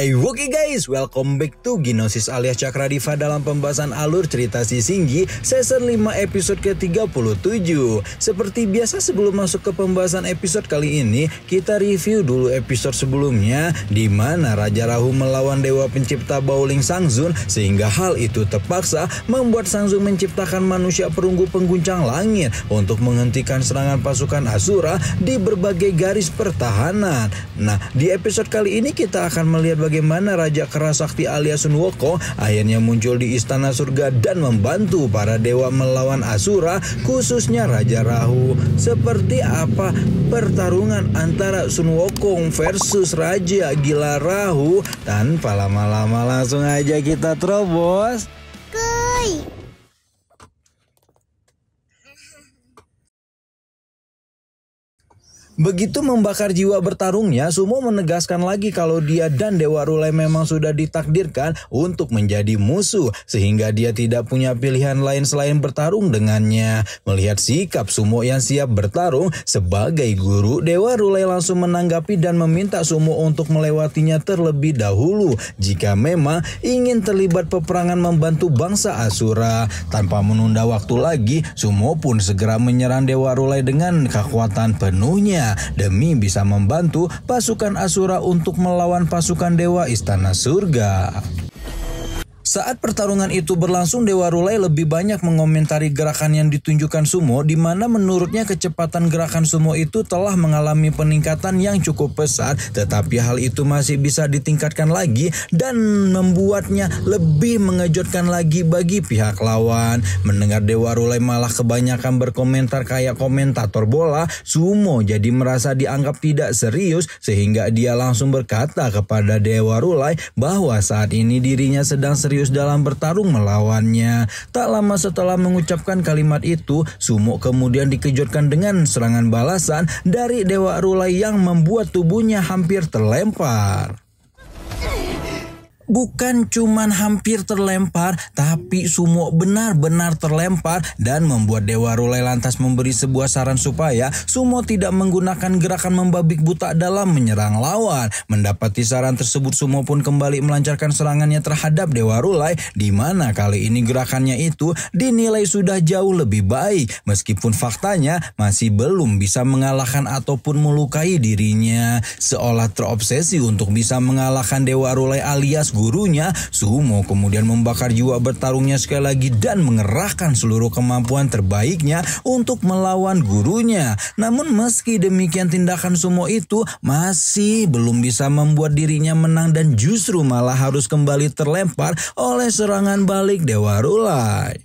Hey Woki guys, welcome back to Ginosis alias Cakra Diva dalam pembahasan alur cerita si Singgi season 5 episode ke-37. Seperti biasa sebelum masuk ke pembahasan episode kali ini, kita review dulu episode sebelumnya di mana Raja Rahu melawan Dewa Pencipta Bowling Sangzun sehingga hal itu terpaksa membuat Sangzun menciptakan manusia perunggu pengguncang langit untuk menghentikan serangan pasukan Asura di berbagai garis pertahanan. Nah, di episode kali ini kita akan melihat bagaimana Raja Kerasakti alias Sun Woko akhirnya muncul di istana surga dan membantu para dewa melawan Asura khususnya Raja Rahu. Seperti apa pertarungan antara Sun Wokong versus Raja Gila Rahu tanpa lama-lama langsung aja kita terobos. Kuy. Begitu membakar jiwa bertarungnya, Sumo menegaskan lagi kalau dia dan Dewa Rulai memang sudah ditakdirkan untuk menjadi musuh, sehingga dia tidak punya pilihan lain selain bertarung dengannya. Melihat sikap Sumo yang siap bertarung, sebagai guru, Dewa Rulai langsung menanggapi dan meminta Sumo untuk melewatinya terlebih dahulu jika memang ingin terlibat peperangan membantu bangsa Asura. Tanpa menunda waktu lagi, Sumo pun segera menyerang Dewa Rulai dengan kekuatan penuhnya demi bisa membantu pasukan Asura untuk melawan pasukan Dewa Istana Surga. Saat pertarungan itu berlangsung, Dewa Rulai lebih banyak mengomentari gerakan yang ditunjukkan Sumo, di mana menurutnya kecepatan gerakan Sumo itu telah mengalami peningkatan yang cukup pesat, tetapi hal itu masih bisa ditingkatkan lagi dan membuatnya lebih mengejutkan lagi bagi pihak lawan. Mendengar Dewa Rulai malah kebanyakan berkomentar kayak komentator bola, Sumo jadi merasa dianggap tidak serius sehingga dia langsung berkata kepada Dewa Rulai bahwa saat ini dirinya sedang serius serius dalam bertarung melawannya. Tak lama setelah mengucapkan kalimat itu, Sumo kemudian dikejutkan dengan serangan balasan dari Dewa Rulai yang membuat tubuhnya hampir terlempar bukan cuman hampir terlempar, tapi Sumo benar-benar terlempar dan membuat Dewa Rulai lantas memberi sebuah saran supaya Sumo tidak menggunakan gerakan membabik buta dalam menyerang lawan. Mendapati saran tersebut, Sumo pun kembali melancarkan serangannya terhadap Dewa Rulai, di mana kali ini gerakannya itu dinilai sudah jauh lebih baik, meskipun faktanya masih belum bisa mengalahkan ataupun melukai dirinya. Seolah terobsesi untuk bisa mengalahkan Dewa Rulai alias gurunya, Sumo kemudian membakar jiwa bertarungnya sekali lagi dan mengerahkan seluruh kemampuan terbaiknya untuk melawan gurunya. Namun meski demikian tindakan Sumo itu masih belum bisa membuat dirinya menang dan justru malah harus kembali terlempar oleh serangan balik Dewa Rulai.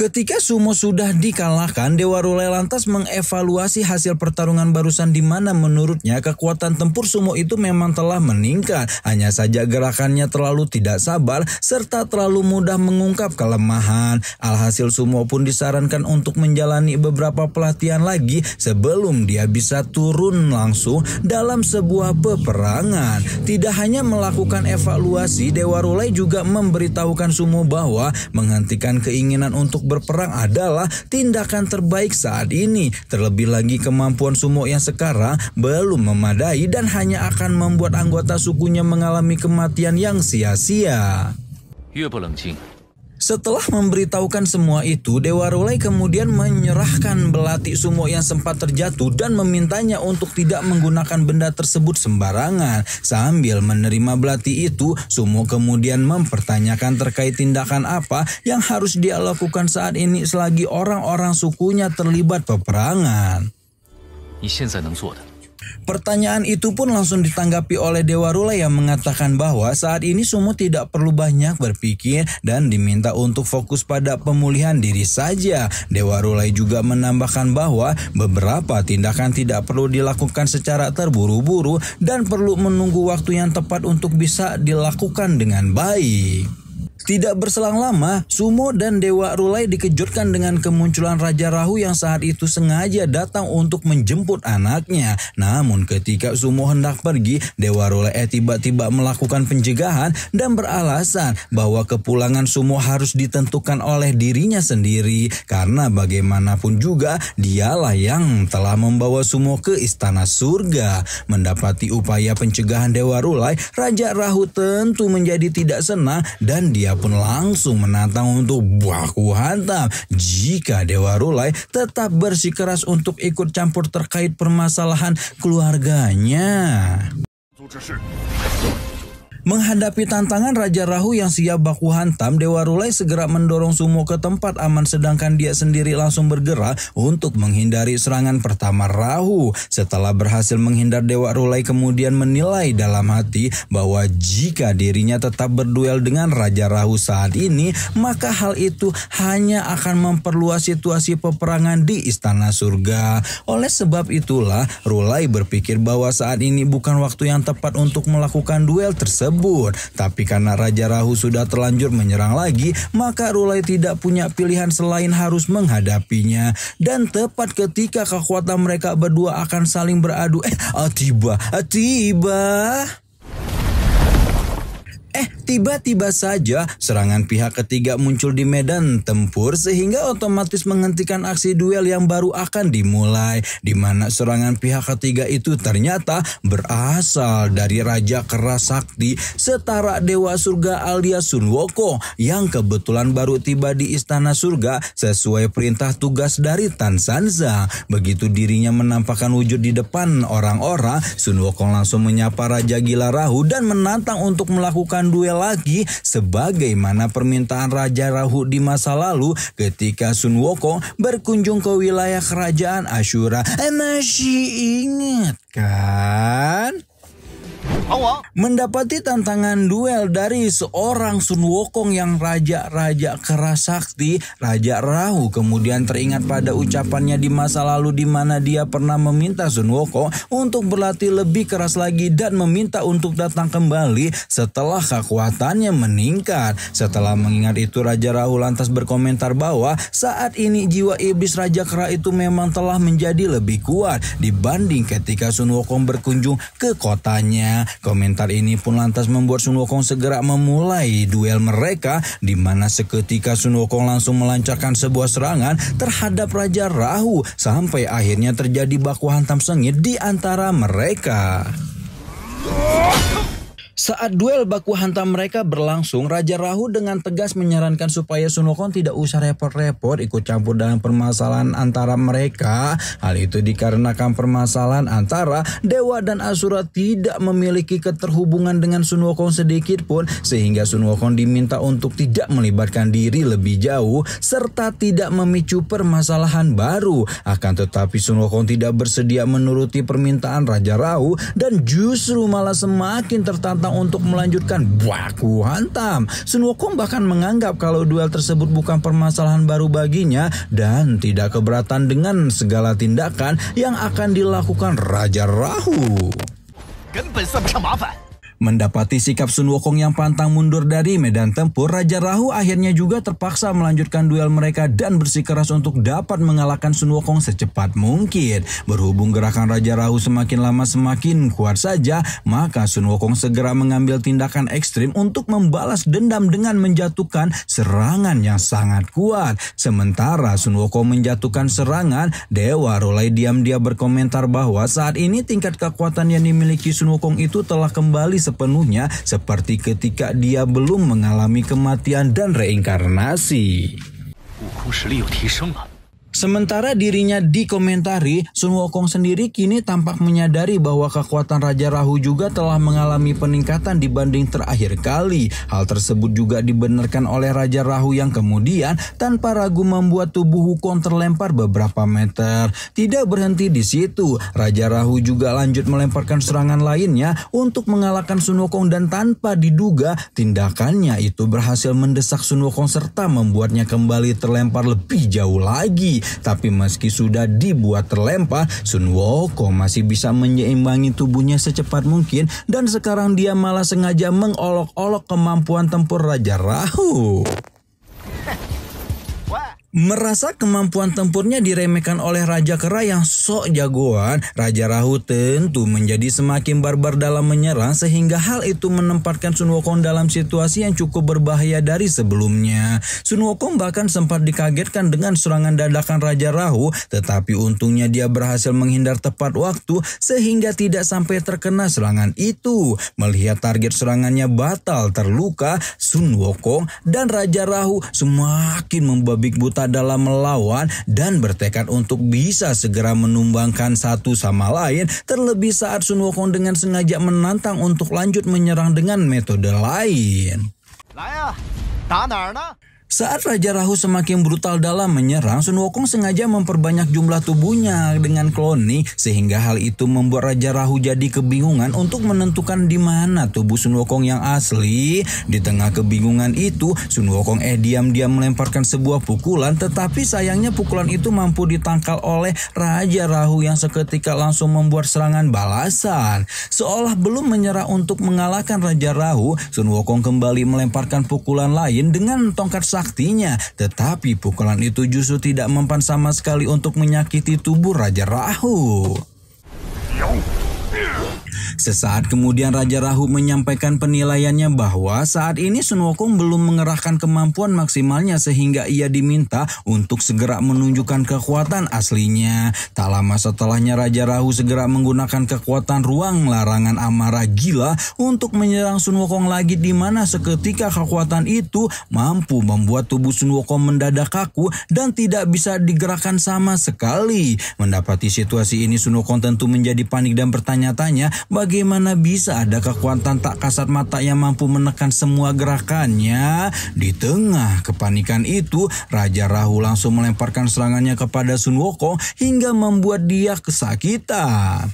Ketika Sumo sudah dikalahkan, Dewa Rulai lantas mengevaluasi hasil pertarungan barusan di mana menurutnya kekuatan tempur Sumo itu memang telah meningkat. Hanya saja gerakannya terlalu tidak sabar serta terlalu mudah mengungkap kelemahan. Alhasil Sumo pun disarankan untuk menjalani beberapa pelatihan lagi sebelum dia bisa turun langsung dalam sebuah peperangan. Tidak hanya melakukan evaluasi, Dewa Rulai juga memberitahukan Sumo bahwa menghentikan keinginan untuk berperang adalah tindakan terbaik saat ini. Terlebih lagi kemampuan sumo yang sekarang belum memadai dan hanya akan membuat anggota sukunya mengalami kematian yang sia-sia. Setelah memberitahukan semua itu, Dewa Rulai kemudian menyerahkan belati sumo yang sempat terjatuh dan memintanya untuk tidak menggunakan benda tersebut sembarangan. Sambil menerima belati itu, sumo kemudian mempertanyakan terkait tindakan apa yang harus dia lakukan saat ini selagi orang-orang sukunya terlibat peperangan. 你现在能做的 Pertanyaan itu pun langsung ditanggapi oleh Dewa Rula yang mengatakan bahwa saat ini Sumo tidak perlu banyak berpikir dan diminta untuk fokus pada pemulihan diri saja. Dewa Rulai juga menambahkan bahwa beberapa tindakan tidak perlu dilakukan secara terburu-buru dan perlu menunggu waktu yang tepat untuk bisa dilakukan dengan baik. Tidak berselang lama, Sumo dan Dewa Rulai dikejutkan dengan kemunculan Raja Rahu yang saat itu sengaja datang untuk menjemput anaknya. Namun ketika Sumo hendak pergi, Dewa Rulai eh, tiba-tiba melakukan pencegahan dan beralasan bahwa kepulangan Sumo harus ditentukan oleh dirinya sendiri karena bagaimanapun juga dialah yang telah membawa Sumo ke istana surga. Mendapati upaya pencegahan Dewa Rulai, Raja Rahu tentu menjadi tidak senang dan dia pun langsung menantang untuk baku hantam jika Dewa Rulai tetap bersikeras untuk ikut campur terkait permasalahan keluarganya. Menghadapi tantangan Raja Rahu yang siap baku hantam, Dewa Rulai segera mendorong Sumo ke tempat aman sedangkan dia sendiri langsung bergerak untuk menghindari serangan pertama Rahu. Setelah berhasil menghindar Dewa Rulai kemudian menilai dalam hati bahwa jika dirinya tetap berduel dengan Raja Rahu saat ini, maka hal itu hanya akan memperluas situasi peperangan di Istana Surga. Oleh sebab itulah, Rulai berpikir bahwa saat ini bukan waktu yang tepat untuk melakukan duel tersebut tersebut. Tapi karena Raja Rahu sudah terlanjur menyerang lagi, maka Rulai tidak punya pilihan selain harus menghadapinya. Dan tepat ketika kekuatan mereka berdua akan saling beradu, eh tiba, eh, tiba. Tiba-tiba saja serangan pihak ketiga muncul di medan tempur sehingga otomatis menghentikan aksi duel yang baru akan dimulai di mana serangan pihak ketiga itu ternyata berasal dari Raja Kerasakti Sakti setara Dewa Surga alias Sun Woko yang kebetulan baru tiba di Istana Surga sesuai perintah tugas dari Tan Sanza. Begitu dirinya menampakkan wujud di depan orang-orang, Sun Woko langsung menyapa Raja Gila Rahu dan menantang untuk melakukan duel lagi sebagaimana permintaan Raja Rahu di masa lalu ketika Sun Woko berkunjung ke wilayah kerajaan Asyura. Eh, masih ingat kan? Mendapati tantangan duel dari seorang Sun Wokong yang raja-raja keras sakti, Raja Rahu kemudian teringat pada ucapannya di masa lalu di mana dia pernah meminta Sun Wokong untuk berlatih lebih keras lagi dan meminta untuk datang kembali setelah kekuatannya meningkat. Setelah mengingat itu Raja Rahu lantas berkomentar bahwa saat ini jiwa iblis Raja Kera itu memang telah menjadi lebih kuat dibanding ketika Sun Wokong berkunjung ke kotanya. Komentar ini pun lantas membuat Sun Wukong segera memulai duel mereka di mana seketika Sun Wukong langsung melancarkan sebuah serangan terhadap Raja Rahu sampai akhirnya terjadi baku hantam sengit di antara mereka. Saat duel baku hantam mereka berlangsung, Raja Rahu dengan tegas menyarankan supaya Sunokon tidak usah repot-repot ikut campur dalam permasalahan antara mereka. Hal itu dikarenakan permasalahan antara Dewa dan Asura tidak memiliki keterhubungan dengan Sunokon sedikit pun, sehingga Sunokon diminta untuk tidak melibatkan diri lebih jauh serta tidak memicu permasalahan baru. Akan tetapi Sunokon tidak bersedia menuruti permintaan Raja Rahu dan justru malah semakin tertantang untuk melanjutkan baku hantam. Sun Wukong bahkan menganggap kalau duel tersebut bukan permasalahan baru baginya dan tidak keberatan dengan segala tindakan yang akan dilakukan Raja Rahu. 根本算不上麻烦。Mendapati sikap Sun Wukong yang pantang mundur dari medan tempur, Raja Rahu akhirnya juga terpaksa melanjutkan duel mereka dan bersikeras untuk dapat mengalahkan Sun Wukong secepat mungkin. Berhubung gerakan Raja Rahu semakin lama semakin kuat saja, maka Sun Wukong segera mengambil tindakan ekstrim untuk membalas dendam dengan menjatuhkan serangan yang sangat kuat. Sementara Sun Wukong menjatuhkan serangan, Dewa Rulai diam-diam berkomentar bahwa saat ini tingkat kekuatan yang dimiliki Sun Wukong itu telah kembali sepenuhnya seperti ketika dia belum mengalami kematian dan reinkarnasi. Sementara dirinya dikomentari, Sun Wukong sendiri kini tampak menyadari bahwa kekuatan Raja Rahu juga telah mengalami peningkatan dibanding terakhir kali. Hal tersebut juga dibenarkan oleh Raja Rahu yang kemudian tanpa ragu membuat tubuh Wukong terlempar beberapa meter. Tidak berhenti di situ, Raja Rahu juga lanjut melemparkan serangan lainnya untuk mengalahkan Sun Wukong dan tanpa diduga tindakannya itu berhasil mendesak Sun Wukong serta membuatnya kembali terlempar lebih jauh lagi. Tapi meski sudah dibuat terlempar, Sun Wukong masih bisa menyeimbangi tubuhnya secepat mungkin dan sekarang dia malah sengaja mengolok-olok kemampuan tempur Raja Rahu. Merasa kemampuan tempurnya diremehkan oleh Raja Kera yang sok jagoan, Raja Rahu tentu menjadi semakin barbar dalam menyerang sehingga hal itu menempatkan Sun wokong dalam situasi yang cukup berbahaya dari sebelumnya. Sun wokong bahkan sempat dikagetkan dengan serangan dadakan Raja Rahu, tetapi untungnya dia berhasil menghindar tepat waktu sehingga tidak sampai terkena serangan itu. Melihat target serangannya batal terluka, Sun wokong dan Raja Rahu semakin membabik buta kota dalam melawan dan bertekad untuk bisa segera menumbangkan satu sama lain terlebih saat Sun Wukong dengan sengaja menantang untuk lanjut menyerang dengan metode lain. Saat Raja Rahu semakin brutal dalam menyerang, Sun Wokong sengaja memperbanyak jumlah tubuhnya dengan kloni sehingga hal itu membuat Raja Rahu jadi kebingungan untuk menentukan di mana tubuh Sun Wokong yang asli. Di tengah kebingungan itu, Sun Wokong eh diam-diam melemparkan sebuah pukulan tetapi sayangnya pukulan itu mampu ditangkal oleh Raja Rahu yang seketika langsung membuat serangan balasan. Seolah belum menyerah untuk mengalahkan Raja Rahu, Sun Wokong kembali melemparkan pukulan lain dengan tongkat saktinya, tetapi pukulan itu justru tidak mempan sama sekali untuk menyakiti tubuh Raja Rahu. Sesaat kemudian Raja Rahu menyampaikan penilaiannya bahwa saat ini Sun Wukong belum mengerahkan kemampuan maksimalnya sehingga ia diminta untuk segera menunjukkan kekuatan aslinya. Tak lama setelahnya Raja Rahu segera menggunakan kekuatan ruang larangan amarah gila untuk menyerang Sun Wukong lagi di mana seketika kekuatan itu mampu membuat tubuh Sun Wukong mendadak kaku dan tidak bisa digerakkan sama sekali. Mendapati situasi ini Sun Wukong tentu menjadi panik dan bertanya-tanya Bagaimana bisa ada kekuatan tak kasat mata yang mampu menekan semua gerakannya? Di tengah kepanikan itu, Raja Rahu langsung melemparkan serangannya kepada Sun Wukong hingga membuat dia kesakitan.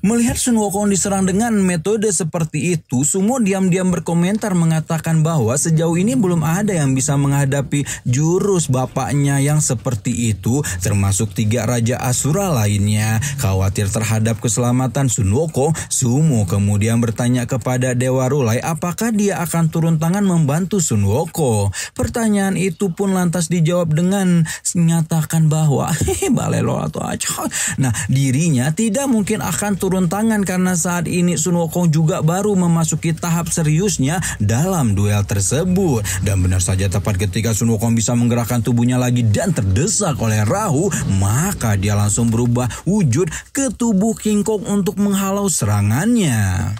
Melihat Sun Wukong diserang dengan metode seperti itu, Sumo diam-diam berkomentar mengatakan bahwa sejauh ini belum ada yang bisa menghadapi jurus bapaknya yang seperti itu, termasuk tiga raja Asura lainnya. Khawatir terhadap keselamatan Sun Wukong, Sumo kemudian bertanya kepada Dewa Rulai apakah dia akan turun tangan membantu Sun Wukong. Pertanyaan itu pun lantas dijawab dengan menyatakan bahwa hehehe, Balelo atau Acok. Nah, dirinya tidak mungkin akan turun turun tangan karena saat ini Sun Wukong juga baru memasuki tahap seriusnya dalam duel tersebut. Dan benar saja tepat ketika Sun Wukong bisa menggerakkan tubuhnya lagi dan terdesak oleh Rahu, maka dia langsung berubah wujud ke tubuh King Kong untuk menghalau serangannya.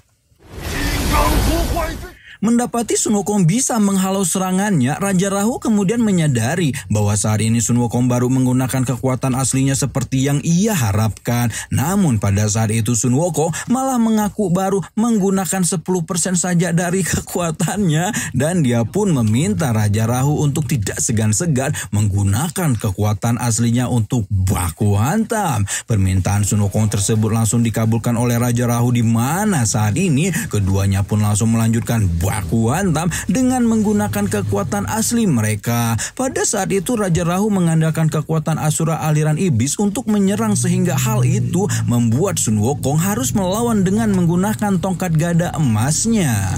who Mendapati Sun Sunwokong bisa menghalau serangannya, Raja Rahu kemudian menyadari bahwa saat ini Sun Sunwokong baru menggunakan kekuatan aslinya seperti yang ia harapkan. Namun pada saat itu Sun Sunwokong malah mengaku baru menggunakan 10% saja dari kekuatannya dan dia pun meminta Raja Rahu untuk tidak segan-segan menggunakan kekuatan aslinya untuk baku hantam. Permintaan Sun Sunwokong tersebut langsung dikabulkan oleh Raja Rahu di mana saat ini keduanya pun langsung melanjutkan aku hantam dengan menggunakan kekuatan asli mereka. Pada saat itu Raja Rahu mengandalkan kekuatan Asura aliran iblis untuk menyerang sehingga hal itu membuat Sun Wukong harus melawan dengan menggunakan tongkat gada emasnya.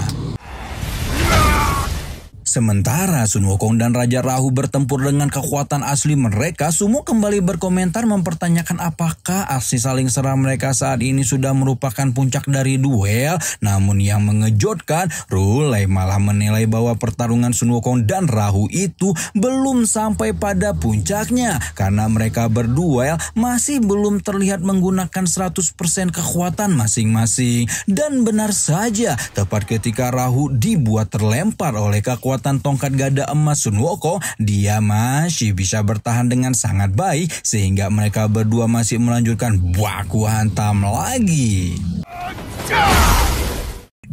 Sementara Sun Wukong dan Raja Rahu bertempur dengan kekuatan asli mereka, Sumo kembali berkomentar mempertanyakan apakah aksi saling serang mereka saat ini sudah merupakan puncak dari duel. Namun yang mengejutkan, Rulei malah menilai bahwa pertarungan Sun Wukong dan Rahu itu belum sampai pada puncaknya karena mereka berduel masih belum terlihat menggunakan 100% kekuatan masing-masing. Dan benar saja, tepat ketika Rahu dibuat terlempar oleh kekuatan kekuatan tongkat gada emas Woko, dia masih bisa bertahan dengan sangat baik sehingga mereka berdua masih melanjutkan baku hantam lagi.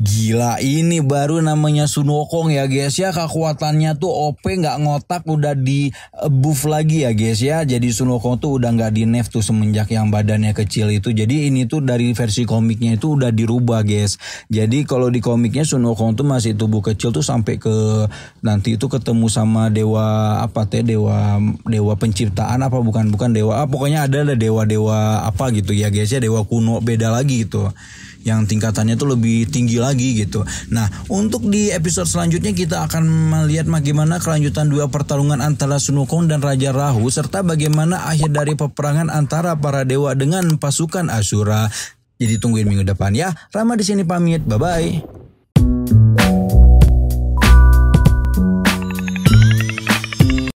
Gila ini baru namanya Kong ya guys ya kekuatannya tuh OP nggak ngotak udah di buff lagi ya guys ya jadi Kong tuh udah nggak di nerf tuh semenjak yang badannya kecil itu jadi ini tuh dari versi komiknya itu udah dirubah guys jadi kalau di komiknya Kong tuh masih tubuh kecil tuh sampai ke nanti itu ketemu sama dewa apa teh dewa dewa penciptaan apa bukan bukan dewa ah, pokoknya ada lah dewa dewa apa gitu ya guys ya dewa kuno beda lagi gitu yang tingkatannya tuh lebih tinggi lagi gitu. Nah, untuk di episode selanjutnya kita akan melihat bagaimana kelanjutan dua pertarungan antara Sunukong dan Raja Rahu serta bagaimana akhir dari peperangan antara para dewa dengan pasukan Asura. Jadi tungguin minggu depan ya. Rama di sini pamit. Bye bye.